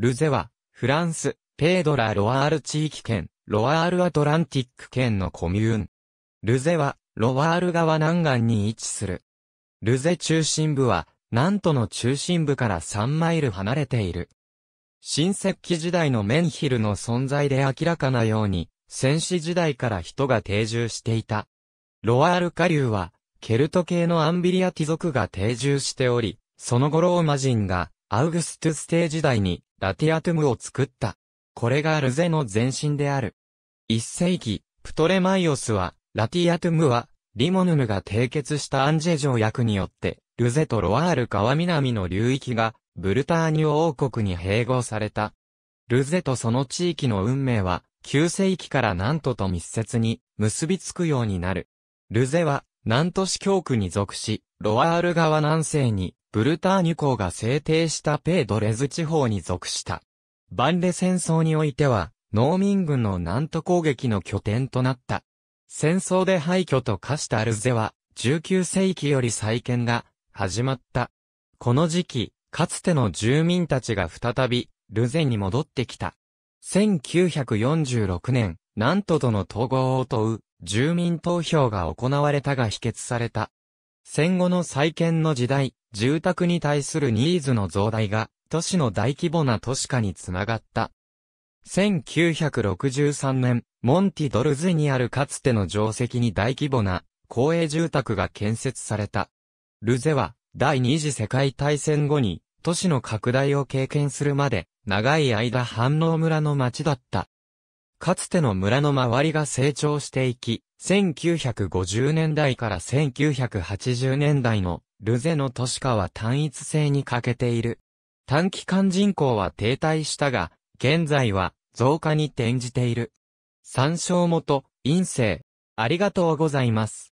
ルゼは、フランス、ペードラ・ロワール地域圏、ロワール・アトランティック圏のコミューン。ルゼは、ロワール川南岸に位置する。ルゼ中心部は、ナントの中心部から3マイル離れている。新石器時代のメンヒルの存在で明らかなように、戦死時代から人が定住していた。ロワール下流は、ケルト系のアンビリアティ族が定住しており、その後ローマ人が、アウグストゥスー時代に、ラティアトゥムを作った。これがルゼの前身である。一世紀、プトレマイオスは、ラティアトゥムは、リモヌヌが締結したアンジェ条約によって、ルゼとロワール川南の流域が、ブルターニュ王国に併合された。ルゼとその地域の運命は、旧世紀から南都と密接に結びつくようになる。ルゼは、南都市教区に属し、ロワール川南西にブルターニュ公が制定したペードレズ地方に属した。バンレ戦争においては、農民軍の南都攻撃の拠点となった。戦争で廃墟と化したアルゼは、19世紀より再建が始まった。この時期、かつての住民たちが再び、ルゼに戻ってきた。1946年、南都との統合を問う、住民投票が行われたが否決された。戦後の再建の時代、住宅に対するニーズの増大が、都市の大規模な都市化につながった。1963年、モンティドルズにあるかつての定石に大規模な公営住宅が建設された。ルゼは、第二次世界大戦後に、都市の拡大を経験するまで、長い間反応村の町だった。かつての村の周りが成長していき、1950年代から1980年代のルゼの都市化は単一性に欠けている。短期間人口は停滞したが、現在は増加に転じている。参照元、陰性。ありがとうございます。